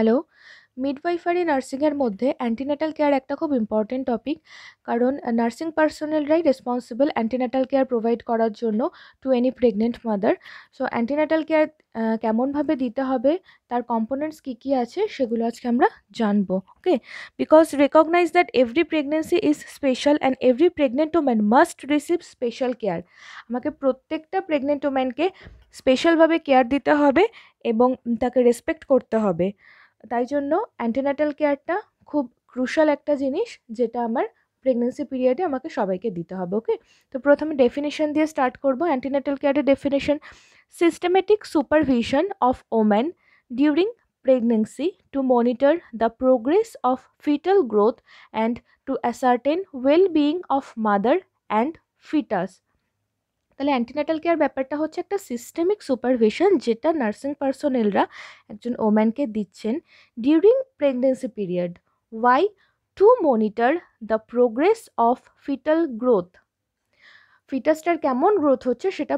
Hello midwifery নার্সিংয়ের মধ্যে antenatal care একটা খুব ইম্পর্টেন্ট টপিক কারণ নার্সিং পার্সোনালরাই রেসপন্সিবল অ্যান্টিনেটাল কেয়ার প্রোভাইড করার জন্য to any pregnant mother so antenatal care কেমনভাবে দিতে হবে তার কম্পোনেন্টস কী কী আছে সেগুলো আজকে আমরা জানবো okay because recognise that every pregnancy is special and every pregnant woman must receive special care আমাকে প্রত্যেকটা প্রেগনেন্ট ওম্যানকে স্পেশালভাবে কেয়ার দিতে হবে এবং তাকে রেসপেক্ট করতে হবে তাই জন্য অ্যান্টেনাটাল কেয়ারটা খুব ক্রুশাল একটা জিনিস যেটা আমার প্রেগনেন্সি পিরিয়ডে আমাকে সবাইকে দিতে হবে ওকে তো প্রথমে ডেফিনেশন দিয়ে স্টার্ট করবো অ্যান্টিনেটাল কেয়ারের definition systematic supervision of woman during pregnancy to monitor the progress of foetal growth and to ascertain well being of mother and foetus তাহলে অ্যান্টিনাটাল কেয়ার ব্যাপারটা হচ্ছে একটা সিস্টেমিক সুপারভিশন যেটা নার্সিং পার্সোনেলরা একজন ওম্যানকে দিচ্ছেন during pregnancy period why to monitor the progress of foetal growth ফিটাসটার কেমন গ্রোথ হচ্ছে সেটা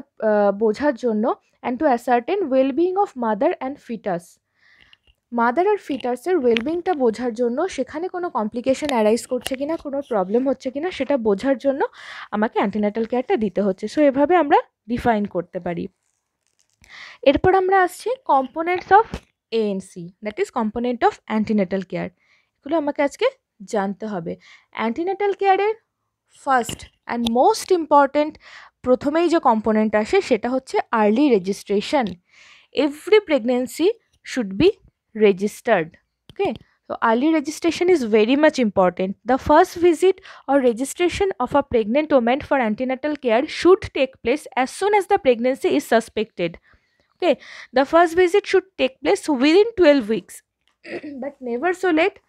বোঝার জন্য and to ascertain wellbeing of mother and foetus mother আর ফিটার্সের ওয়েলবিংটা বোঝার জন্য সেখানে কোনো কমপ্লিকেশন অ্যারাইজ করছে কিনা কোনো প্রবলেম হচ্ছে কিনা সেটা বোঝার জন্য আমাকে অ্যান্টিনাটাল কেয়ারটা দিতে হচ্ছে সো এভাবে আমরা ডিফাইন করতে পারি এরপর আমরা আসছি components of ANC that is component of antenatal care এগুলো আমাকে আজকে জানতে হবে অ্যান্টিনেটাল কেয়ারের ফার্স্ট অ্যান্ড মোস্ট ইম্পর্ট্যান্ট প্রথমেই যে কম্পোনেন্ট আসে সেটা হচ্ছে early registration every pregnancy should be registered okay so early registration is very much important the first visit or registration of a pregnant woman for antenatal care should take place as soon as the pregnancy is suspected okay the first visit should take place within 12 weeks but never so late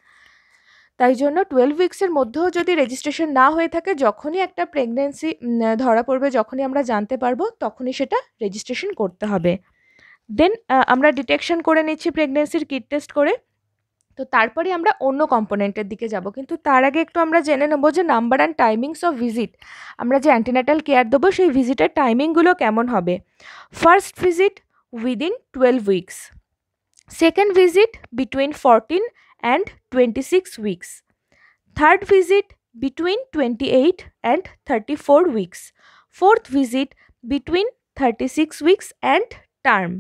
তাই জন্য twelve উইক্সের মধ্যেও যদি registration না হয়ে থাকে যখনই একটা pregnancy ধরা পড়বে যখনই আমরা জানতে পারবো তখনই সেটা রেজিস্ট্রেশন করতে হবে দেন আমরা ডিটেকশন করে নিচ্ছি প্রেগনেন্সির কিট টেস্ট করে তো তারপরে আমরা অন্য কম্পোনেন্টের দিকে যাব কিন্তু তার আগে একটু আমরা জেনে নেবো যে number and timings of visit আমরা যে অ্যান্টিনাটাল কেয়ার দেবো সেই ভিজিটের টাইমিংগুলো কেমন হবে first visit within twelve weeks second visit between fourteen and twenty six weeks third visit between twenty eight and thirty four weeks fourth visit between thirty six weeks and term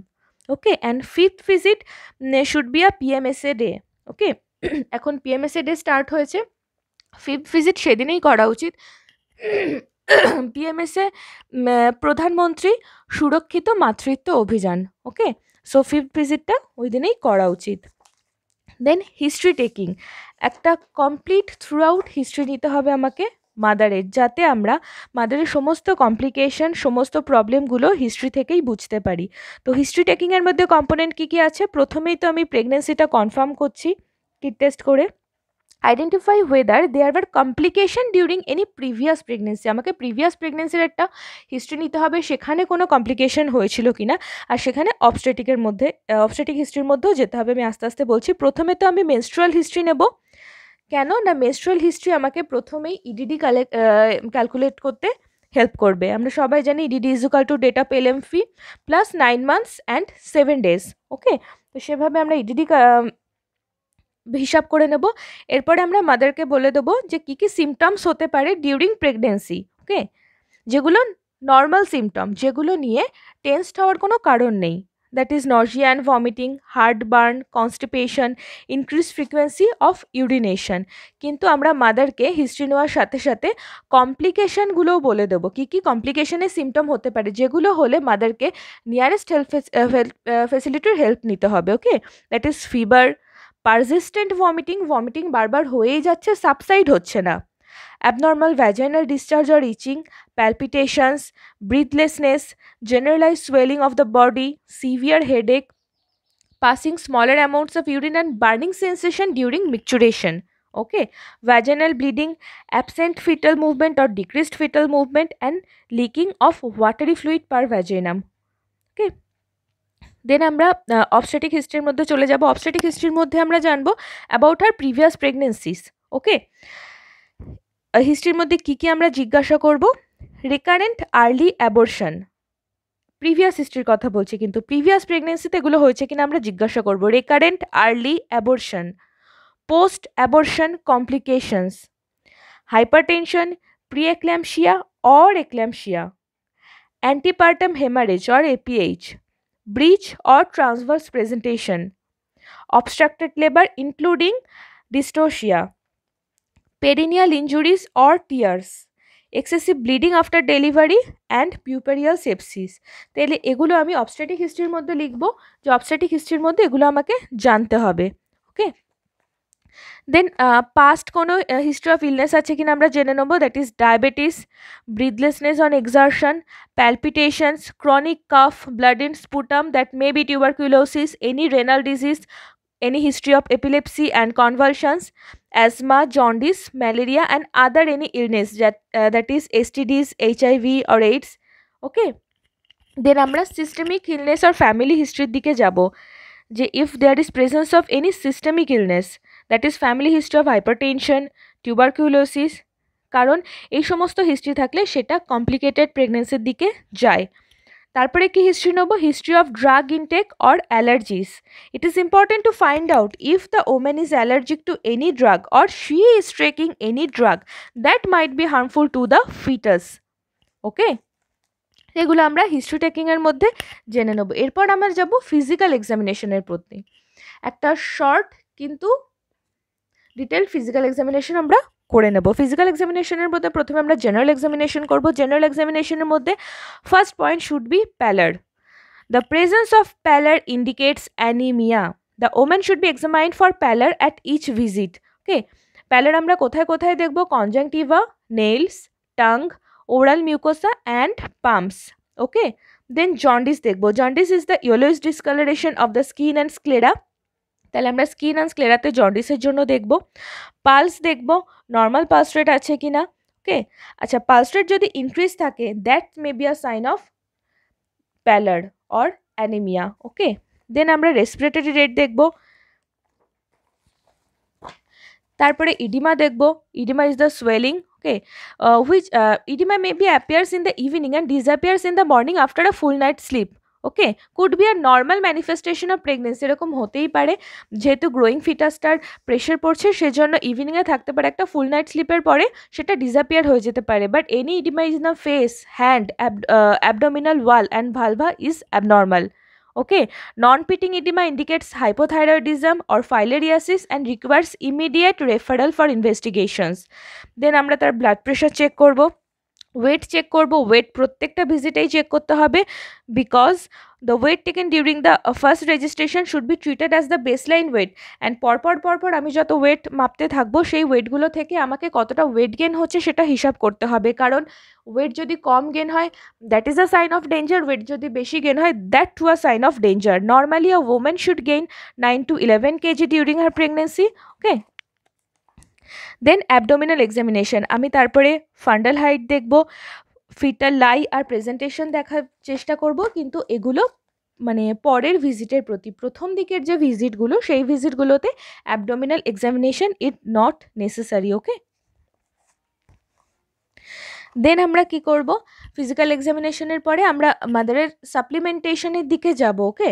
okay and fifth visit should be a PMSA day okay এখন PMSA day start হয়েছে fifth visit সেদিনেই করা উচিত পিএমএসএ প্রধানমন্ত্রী সুরক্ষিত মাতৃত্ব অভিযান okay so fifth ভিজিটটা ওই দিনেই করা উচিত দেন হিস্ট্রি টেকিং একটা কমপ্লিট থ্রু আউট হিস্ট্রি নিতে হবে আমাকে মাদারের যাতে আমরা মাদারের সমস্ত কমপ্লিকেশন সমস্ত প্রবলেমগুলো হিস্ট্রি থেকেই বুঝতে পারি তো হিস্ট্রি টেকিংয়ের মধ্যে কম্পোনেন্ট কী কী আছে প্রথমেই তো আমি প্রেগনেন্সিটা কনফার্ম করছি কিট টেস্ট করে identify whether there are complication during any previous pregnancy আমাকে প্রিভিয়াস প্রেগনেন্সির একটা হিস্ট্রি নিতে হবে সেখানে কোনো কমপ্লিকেশন হয়েছিল কি না আর সেখানে অবস্টেটিকের মধ্যে অবস্টেটিক হিস্ট্রির মধ্যেও যেতে হবে আমি আস্তে আস্তে বলছি প্রথমে তো আমি মেনস্ট্রুয়াল হিস্ট্রি নেব কেন না মেস্ট্রাল হিস্ট্রি আমাকে প্রথমেই ইডিডি কালেক্ট ক্যালকুলেট করতে হেল্প করবে আমরা সবাই জানি ইডিডি ইজুকাল টু ডেটা পেলেম ফি plus nine months and seven days okay তো সেভাবে আমরা ইডিডি e হিসাব করে নেব এরপরে আমরা মাদারকে বলে দেবো যে কী কী সিমটমস হতে পারে ডিউরিং প্রেগনেন্সি ওকে যেগুলো নর্মাল সিমটম যেগুলো নিয়ে টেন্সড হওয়ার কোনো কারণ নেই that is nausea vomiting vomiting burn constipation increase frequency of urination কিন্তু আমরা মাদারকে হিস্ট্রি নেওয়ার সাথে সাথে কমপ্লিকেশানগুলোও বলে দেবো কী কী কমপ্লিকেশনের সিমটম হতে পারে যেগুলো হলে মাদারকে নিয়ারেস্ট হেলথ ফেসিলিটির হেল্প নিতে হবে okay that is fever persistent vomiting vomiting বারবার হয়েই যাচ্ছে সাবসাইড হচ্ছে না abnormal vaginal discharge or itching palpitations breathlessness generalise swelling of the body severe headache passing smaller amounts of urine and burning sensation during micturition okay vaginal bleeding absent foetal movement or decreased foetal movement and leaking of watery fluid per vaginum okay then আমরা obstetric uh, হিস্ট্রির মধ্যে চলে যাব অপসেটিক হিস্ট্রির মধ্যে আমরা জানবো about her previous প্রেগনেন্সিস ওকে হিস্ট্রির মধ্যে কি কি আমরা জিজ্ঞাসা করব রেকারেন্ট আর্লি অ্যাবর্শন প্রিভিয়াস হিস্ট্রির কথা বলছি কিন্তু প্রিভিয়াস প্রেগনেন্সিতে এগুলো হয়েছে কিনা আমরা জিজ্ঞাসা করব recurrent early abortion post abortion complications hypertension preeclampsia or eclampsia antepartum haemorrhage or APH breech or transverse presentation obstructed labour including dystocia perineal injuries or tears excessive bleeding after delivery and puerperal sepsis তাহলে এগুলো আমি obstetric হিস্ট্রির মধ্যে লিখবো যে obstetric হিস্ট্রির মধ্যে এগুলো আমাকে জানতে হবে ওকে দেন পাস্ট কোনো হিস্ট্রি অফ ইলনেস আছে কিনা আমরা জেনে নেবো that is diabetes breathlessness on exertion palpitations chronic cough blood in sputum that may be tuberculosis any renal disease any history of epilepsy and convulsions asthma jaundice malaria and other any illness that is that is STDs, HIV, or AIDS. Okay. Then আমরা systemic illness আর family হিস্ট্রির দিকে যাব যে if there is presence of any systemic illness that is family history of hypertension tuberculosis কারণ এই সমস্ত history থাকলে সেটা কমপ্লিকেটেড প্রেগনেন্সির দিকে যায় তারপরে কি হিস্ট্রি নেবো history of drug intake or allergies it is important to find out if the women is allergic to any drug or she is taking any drug that might be harmful to the foetus okay এগুলো আমরা history টেকিংয়ের মধ্যে জেনে নেব এরপর আমরা যাব physical এক্সামিনেশনের প্রতি একটা শর্ট কিন্তু ডিটেল ফিজিক্যাল এক্সামিনেশন আমরা করে নেব ফিজিক্যাল এক্সামিনেশনের মধ্যে প্রথমে আমরা জেনারেল এক্সামিনেশন করব জেনারেল এক্সামিনেশনের মধ্যে first point should be pallor the presence of pallor indicates anaemia the women should be examined for pallor at each visit okay pallor আমরা কোথায় কোথায় দেখব conjunctiva nails tongue oral mucosa and palms okay then jaundice দেখব jaundice is the yellowish discolouration of the skin and sclera তাহলে আমরা skin and স্ক্লেরাতে জন্ডিসের জন্য দেখব pulse দেখব নর্মাল পালস রেট আছে কি না ওকে আচ্ছা পালস রেট যদি ইনক্রিজ থাকে that may be a sign of pallor or anaemia okay then আমরা রেসপিরেটরি রেট দেখব তারপরে ইডিমা দেখব oedema is the swelling okay which oedema may be appears in the evening and appears in the morning after a full night sleep okay could be a normal manifestation of pregnancy এরকম হতেই পারে যেহেতু growing ফিটাসটার pressure পড়ছে সেজন্য ইভিনিংয়ে থাকতে পারে একটা ফুল night স্লিপের পরে সেটা ডিসঅ্যাপিয়ার হয়ে যেতে পারে বাট এনি ইডিমাইজ ইজ না face hand abdominal wall and vulva is abnormal okay non pitting oedema indicates hypothyroidism or filariasis and requires immediate referral for investigations then আমরা তার ব্লাড প্রেশার চেক করবো weight check করব weight প্রত্যেকটা ভিজিটেই check করতে হবে because the weight taken during the first registration should be treated as the baseline weight and পরপর পরপর আমি যত ওয়েট মাপতে থাকবো সেই ওয়েটগুলো থেকে আমাকে কতটা ওয়েট গেন হচ্ছে সেটা হিসাব করতে হবে কারণ ওয়েট যদি কম গেন হয় that is a sign of danger weight যদি বেশি গেন হয় that too a sign of danger normally a women should gain nine to eleven KG during her pregnancy okay then abdominal examination আমি তারপরে fundal height দেখব foetal lie আর presentation দেখার চেষ্টা করব কিন্তু এগুলো মানে পরের ভিজিটের প্রতি প্রথম দিকের যে ভিজিটগুলো সেই ভিজিটগুলোতে abdominal examination it not necessary okay then আমরা কি করব ফিজিক্যাল এক্সামিনেশনের পরে আমরা মাদারের সাপ্লিমেন্টেশনের দিকে যাব okay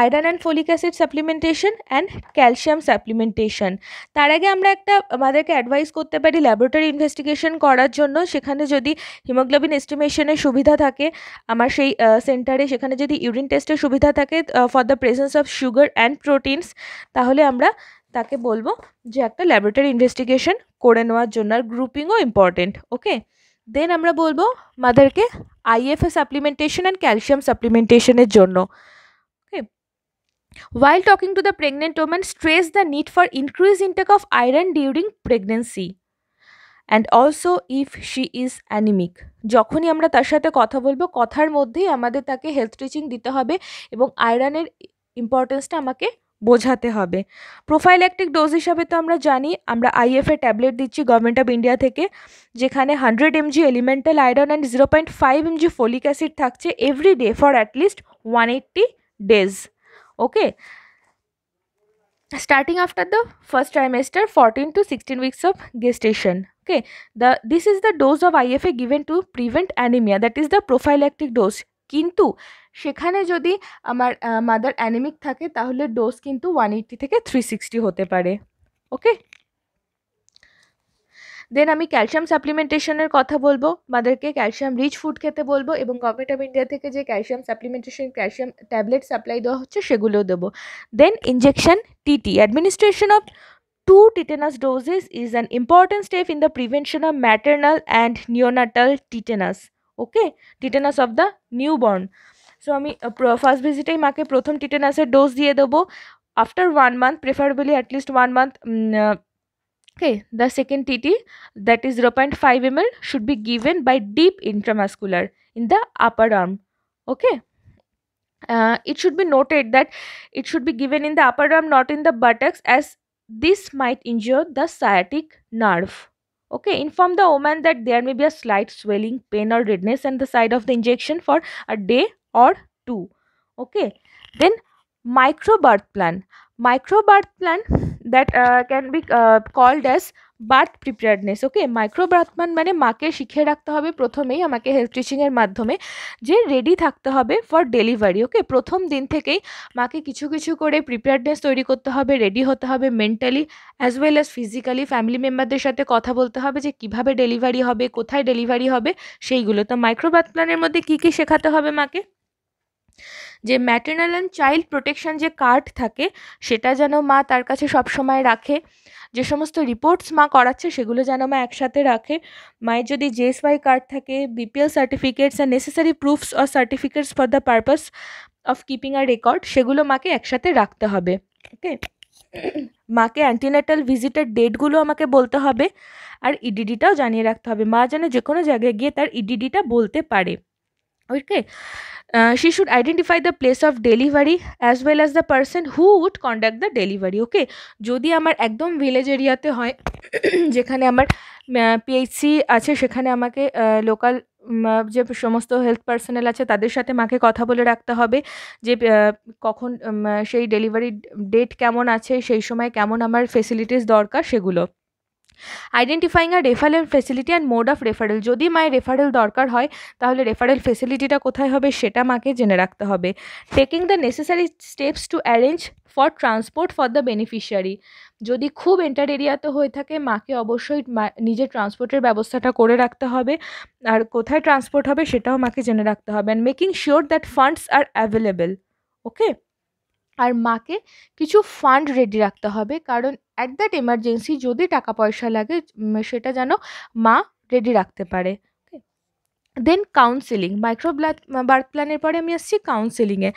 iron and folic acid supplementation and calcium supplementation তার আগে আমরা একটা আমাদেরকে অ্যাডভাইস করতে পারি ল্যাবরেটরি ইনভেস্টিগেশন করার জন্য সেখানে যদি হিমোগ্লোবিন এস্টিমেশনের সুবিধা থাকে আমার সেই সেন্টারে সেখানে যদি ইউরিন টেস্টের সুবিধা থাকে for the presence of sugar and proteins তাহলে আমরা তাকে বলবো যে একটা ল্যাবরেটরি ইনভেস্টিগেশন করে নেওয়ার জন্য আর গ্রুপিংও ইম্পর্টেন্ট ওকে দেন আমরা বলবো আমাদেরকে আইএফএ সাপ্লিমেন্টেশন অ্যান্ড ক্যালসিয়াম সাপ্লিমেন্টেশনের জন্য While talking to the pregnant woman, stress the need for increased intake of iron during pregnancy. And also if she is anaemic যখনই আমরা তার সাথে কথা বলবো কথার মধ্যেই আমাদের তাকে হেলথ টিচিং দিতে হবে এবং আয়রনের ইম্পর্টেন্সটা আমাকে বোঝাতে হবে প্রোফাইল্যাক্টিক ডোজ হিসাবে তো আমরা জানি আমরা আইএফএ ট্যাবলেট দিচ্ছি গভর্নমেন্ট অফ ইন্ডিয়া থেকে যেখানে hundred mg elemental iron and zero point five mg folic acid থাকছে every day for at least one eighty days okay starting after the first trimester 14 to 16 weeks of gestation okay the this is the dose of ifa given to prevent anemia that is the prophylactic dose কিন্তু সেখানে যদি আমার mother anaemic থাকে তাহলে dose কিন্তু one eighty থেকে three sixty হতে পারে ওকে দেন আমি ক্যালসিয়াম সাপ্লিমেন্টেশনের কথা বলবো মাদেরকে ক্যালসিয়াম রিচ ফুড খেতে বলবো এবং গভর্নমেন্ট অফ ইন্ডিয়া থেকে যে calcium supplementation calcium tablet supply দেওয়া হচ্ছে সেগুলোও দেবো then injection TT administration of two tetanus doses is an important step in the prevention of maternal and neonatal tetanus okay tetanus of the newborn so আমি first uh, ভিজিটেই মাকে প্রথম টিটেনাসের dose দিয়ে দেবো after one month preferably at least one month okay the second tt that is 0.5 ml should be given by deep intramuscular in the upper arm okay uh, it should be noted that it should be given in the upper arm not in the buttocks as this might injure the sciatic nerve okay inform the woman that there may be a slight swelling pain or redness on the side of the injection for a day or two okay then micro birth plan microbirth plan that uh, can be uh, called as birth preparedness okay micro ব্রাথমান মানে মাকে শিখিয়ে রাখতে হবে প্রথমেই আমাকে health টিচিংয়ের মাধ্যমে যে রেডি থাকতে হবে ফর ডেলিভারি ওকে প্রথম দিন থেকেই মাকে কিছু কিছু করে প্রিপেয়ার্ডনেস তৈরি করতে হবে রেডি হতে হবে mentally as well as physically family মেম্বারদের সাথে কথা বলতে হবে যে কিভাবে ডেলিভারি হবে কোথায় ডেলিভারি হবে সেইগুলো তো মাইক্রো ব্রাথ প্ল্যানের মধ্যে কী কী শেখাতে হবে মাকে যে ম্যাটার্নাল অ্যান্ড চাইল্ড প্রোটেকশন যে কার্ড থাকে সেটা যেন মা তার কাছে সবসময় রাখে যে সমস্ত রিপোর্টস মা করাচ্ছে সেগুলো যেন মা একসাথে রাখে মায়ের যদি জেএসওয়াই কার্ড থাকে BPL certificates and necessary proofs or certificates for the purpose of keeping a record সেগুলো মাকে একসাথে রাখতে হবে ওকে মাকে অ্যান্টিনেটাল ভিজিটের ডেটগুলো আমাকে বলতে হবে আর ইডিডিটাও e জানিয়ে রাখতে হবে মা যেন যে কোনো জায়গায় গিয়ে তার ইডিডিটা e বলতে পারে okay she uh, she should identify the place of delivery as well as the person who would conduct the delivery okay যদি আমার একদম ভিলেজ এরিয়াতে হয় যেখানে আমার পিএইচসি আছে সেখানে আমাকে লোকাল যে সমস্ত হেলথ পার্সোনাল আছে তাদের সাথে মাকে কথা বলে রাখতে হবে যে কখন সেই ডেলিভারি ডেট কেমন আছে সেই সময় কেমন আমার ফেসিলিটিস দরকার সেগুলো আইডেন্টিফাইং আর referral facility and mode of referral যদি মায়ের রেফারেল দরকার হয় তাহলে রেফারেল ফেসিলিটিটা কোথায় হবে সেটা মাকে জেনে রাখতে হবে taking the necessary steps to arrange for transport for the beneficiary যদি খুব এন্টার এরিয়াতে হয়ে থাকে মাকে অবশ্যই নিজের ট্রান্সপোর্টের ব্যবস্থাটা করে রাখতে হবে আর কোথায় ট্রান্সপোর্ট হবে সেটাও মাকে জেনে রাখতে হবে and making sure that funds are available okay আর মাকে কিছু ফান্ড রেডি রাখতে হবে কারণ অ্যাট দ্যাট এমার্জেন্সি যদি টাকা পয়সা লাগে সেটা যেন মা রেডি রাখতে পারে দেন কাউন্সেলিং মাইক্রো বার্থ প্ল্যানের পরে আমি আসছি কাউন্সেলিংয়ে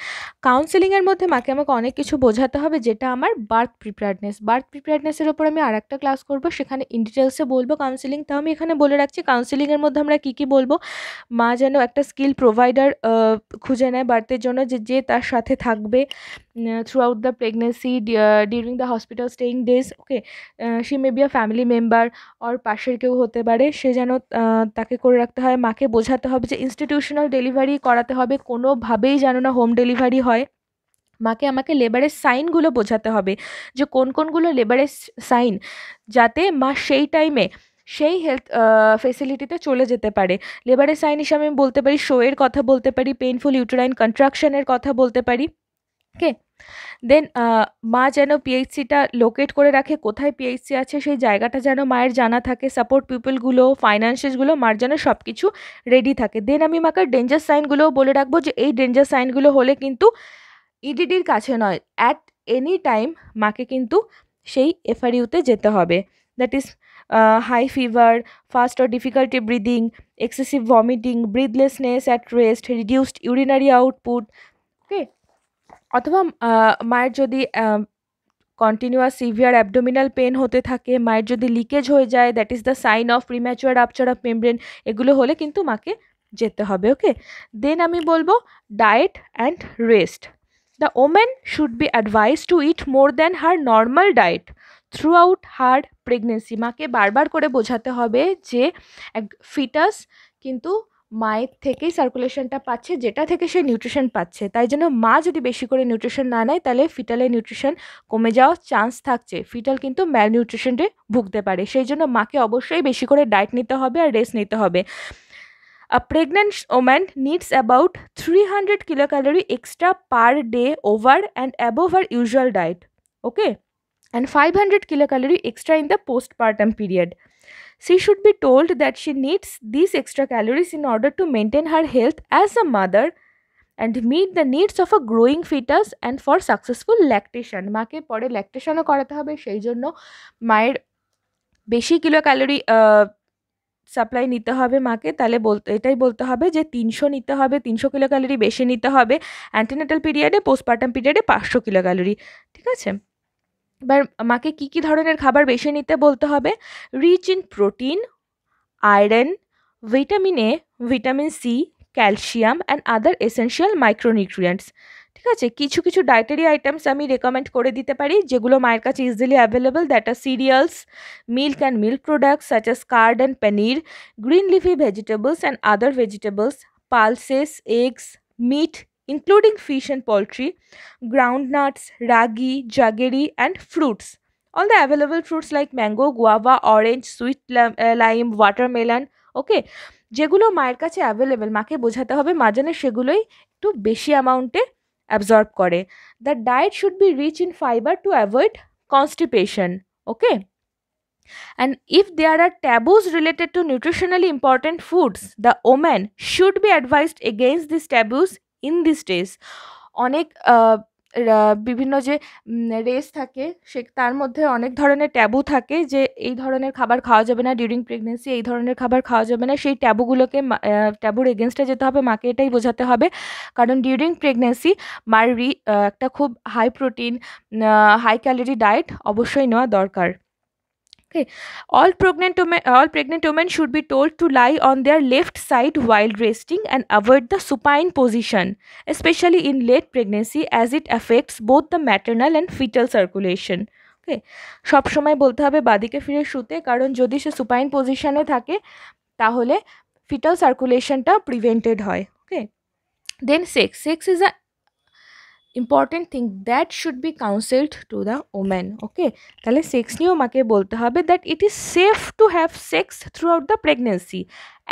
কাউন্সেলিংয়ের মধ্যে মাকে আমাকে অনেক কিছু বোঝাতে হবে যেটা আমার বার্থ প্রিপেয়ারনেস বার্থ প্রিপেয়ারনেসের ওপর আমি আর একটা ক্লাস করবো সেখানে ইন ডিটেলসে বলবো কাউন্সেলিং তাও আমি এখানে বলে রাখছি কাউন্সেলিংয়ের মধ্যে আমরা কী কী বলবো মা যেন একটা স্কিল প্রোভাইডার খুঁজে নেয় বার্থের জন্য যে যে তার সাথে থাকবে Uh, throughout the pregnancy uh, during the hospital staying days okay uh, she may be a family member or পাশের কেউ হতে পারে সে যেন তাকে করে রাখতে হয় মাকে বোঝাতে হবে যে ইনস্টিটিউশনাল ডেলিভারি করাতে হবে কোনোভাবেই যেন না হোম ডেলিভারি হয় মাকে আমাকে লেবারের সাইনগুলো বোঝাতে হবে যে কোন কোনগুলো লেবারের সাইন যাতে মা সেই টাইমে সেই হেলথ ফেসিলিটিতে চলে যেতে পারে লেবারের সাইন হিসাবে আমি বলতে পারি শোয়ের কথা বলতে পারি পেইনফুল ইউটেরাইন কন্ট্রাকশনের কথা বলতে পারি ওকে দেন মা যেন পিএইচসিটা লোকেট করে রাখে কোথায় পিএইচসি আছে সেই জায়গাটা যেন মায়ের জানা থাকে সাপোর্ট পিপলগুলো ফাইন্যান্সেসগুলো মার যেন সব কিছু রেডি থাকে দেন আমি মাকে ডেঞ্জার সাইনগুলোও বলে রাখবো যে এই ডেঞ্জার সাইনগুলো হলে কিন্তু ইডিডির e কাছে নয় অ্যাট এনি টাইম মাকে কিন্তু সেই এফআরইউতে যেতে হবে that is high fever fast or difficulty breathing excessive vomiting breathlessness at rest reduced urinary output অথবা মায়ের যদি কন্টিনিউয়াস সিভিয়ার অ্যাবডোমিনাল পেন হতে থাকে মায়ের যদি লিকেজ হয়ে যায় that is the sign of premature rupture of membrane এগুলো হলে কিন্তু মাকে যেতে হবে ওকে দেন আমি বলবো diet and rest the women should be advise to eat more than her normal diet throughout her pregnancy মাকে বারবার করে বোঝাতে হবে যে এক ফিটাস কিন্তু মায়ের থেকেই সার্কুলেশনটা পাচ্ছে যেটা থেকে সে নিউট্রিশন পাচ্ছে তাই জন্য মা যদি বেশি করে নিউট্রিশন না নেয় তাহলে ফিটালের নিউট্রিশন কমে যাওয়ার চান্স থাকছে ফিটাল কিন্তু ম্যাল নিউট্রিশনটি ভুগতে পারে সেই জন্য মাকে অবশ্যই বেশি করে ডায়েট নিতে হবে আর রেস্ট নিতে হবে a pregnant woman needs about three hundred kilocalorie extra per day over and above her usual diet okay and five hundred kilocalorie extra in the postpartum period She should be told that she needs these extra calories in order to maintain her health as a mother and meet the needs of a growing foetus and for successful lactation মাকে পরে ল্যাকটেশনও করাতে হবে সেই জন্য মায়ের বেশি kilo calorie supply নিতে হবে মাকে তাহলে বলতে এটাই বলতে হবে যে তিনশো নিতে হবে তিনশো কিলো ক্যালোরি বেশি নিতে হবে অ্যান্টিনেটাল পিরিয়ডে পোস্টপার্টাম পিরিয়ডে পাঁচশো কিলো ক্যালোরি ঠিক আছে এবার মাকে কি কি ধরনের খাবার বেশি নিতে বলতে হবে rich in protein iron vitamin A vitamin C calcium and other essential micronutrients ঠিক আছে কিছু কিছু ডায়েটারি আইটেমস আমি রেকমেন্ড করে দিতে পারি যেগুলো মায়ের কাছে easily available that are cereals milk and milk products such as curd and paneer green leafy vegetables and other vegetables pulses eggs meat including fish and poultry, groundnuts, ragi, jaggery, and fruits. All the available fruits like mango, guava, orange, sweet lime, watermelon, okay যেগুলো মায়ের কাছে available মাকে বোঝাতে হবে মা যেন সেগুলোই একটু বেশি অ্যামাউন্টে অ্যাবজর্ব করে the diet should be rich in fibre to avoid constipation okay And if there are taboos related to nutritionally important foods, the woman should be advised against these taboos in this days অনেক বিভিন্ন যে race থাকে সে তার মধ্যে অনেক ধরনের tabu থাকে যে এই ধরনের খাবার খাওয়া যাবে না ডিউরিং প্রেগনেন্সি এই ধরনের খাবার খাওয়া যাবে না সেই ট্যাবুগুলোকে ট্যাবুর এগেনস্টে যেতে হবে মাকে এটাই বোঝাতে হবে কারণ ডিউরিং প্রেগনেন্সি মার একটা খুব high protein high calorie diet অবশ্যই নেওয়া দরকার Okay, all pregnant women, all pregnant women should be told to lie on their left side while resting and avoid the supine position, especially in late pregnancy, as it affects both the maternal and fetal circulation. ওকে সবসময় বলতে হবে বাদিকে ফিরে শুতে কারণ যদি সে supine পজিশনে থাকে তাহলে ফিটাল সার্কুলেশনটা প্রিভেন্টেড হয় okay then sex sex is a important thing that should be counselled to the woman okay তাহলে সেক্স নিয়েও মাকে বলতে হবে that it is safe to have sex throughout the pregnancy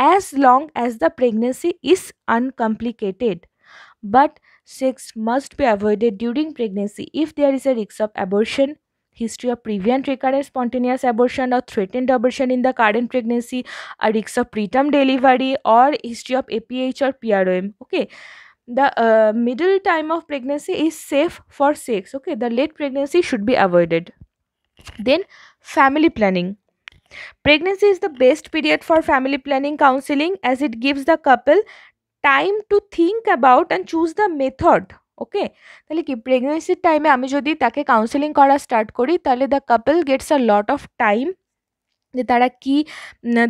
as long as the pregnancy is uncomplicated but sex must be avoided during pregnancy if there is a রিক্স of abortion history of previous recurrent spontaneous abortion or threatened abortion in the current pregnancy, a risk of preterm delivery, or history of APH or PROM. Okay. the uh, middle time of pregnancy is safe for sex okay the late pregnancy should be avoided then family planning pregnancy is the best period for family planning counseling as it gives the couple time to think about and choose the method okay তাহলে कि pregnancy time जो counselling তাকে counselling করা start করি তাহলে the couple Gates আ লট যে তারা কী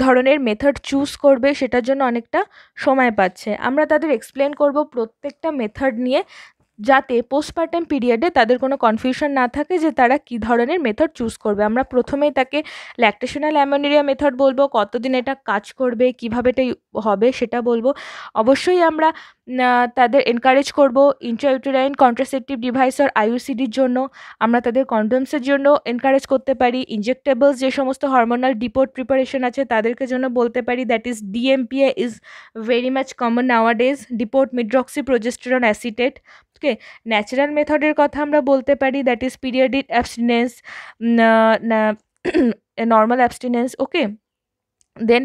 ধরনের মেথড চুজ করবে সেটার জন্য অনেকটা সময় পাচ্ছে আমরা তাদের এক্সপ্লেন করবো প্রত্যেকটা মেথড নিয়ে যাতে পোস্টপার্টাম পিরিয়ডে তাদের কোনো কনফিউশন না থাকে যে তারা কি ধরনের মেথড চুজ করবে আমরা প্রথমেই তাকে ল্যাকটেশনাল অ্যামোনেরিয়া মেথড বলবো কতদিন এটা কাজ করবে কিভাবে এটা হবে সেটা বলবো অবশ্যই আমরা তাদের এনকারেজ করব ইন্ট্রাউটেরাইন কন্ট্রাসেপটিভ ডিভাইস আর আইউসিডির জন্য আমরা তাদের কন্ডোমসের জন্য এনকারেজ করতে পারি ইনজেক্টেবলস যে সমস্ত হরমোনাল ডিপোর্ট প্রিপারেশন আছে তাদেরকে জন্য বলতে পারি that is DMPA is very much common days depot medroxy progesterone acetate okay natural মেথডের কথা আমরা বলতে পারি that is periodic abstinence normal abstinence okay then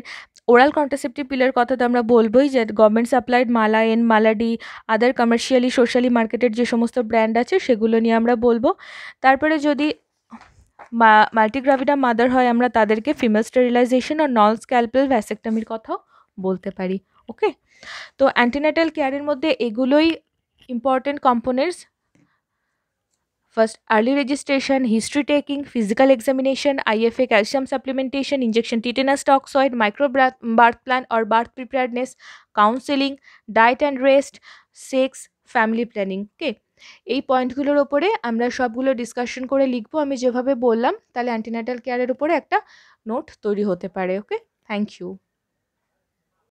oral contraceptive পিলের কথা তো আমরা বলবোই যে government supplied Mala N Mala D other commercially socially মার্কেটের যে সমস্ত ব্র্যান্ড আছে সেগুলো নিয়ে আমরা বলবো তারপরে যদি মা মাল্টিগ্রাভিডা মাদার হয় আমরা তাদেরকে ফিমেল স্টেরিলাইজেশন আর নন স্ক্যালপেল ভ্যাসেকটামির কথাও বলতে পারি ওকে তো অ্যান্টিনেটাল কেয়ারের মধ্যে এগুলোই important components first early registration history taking physical examination ifa calcium supplementation injection tetanus toxoid micro birth plan or birth preparedness counseling diet and rest sex family planning okay এই পয়েন্টগুলোর ওপরে আমরা সবগুলো ডিসকাশন করে লিখব আমি যেভাবে বললাম তাহলে অ্যান্টিনাটাল কেয়ারের উপরে একটা নোট তৈরি হতে পারে ওকে থ্যাংক ইউ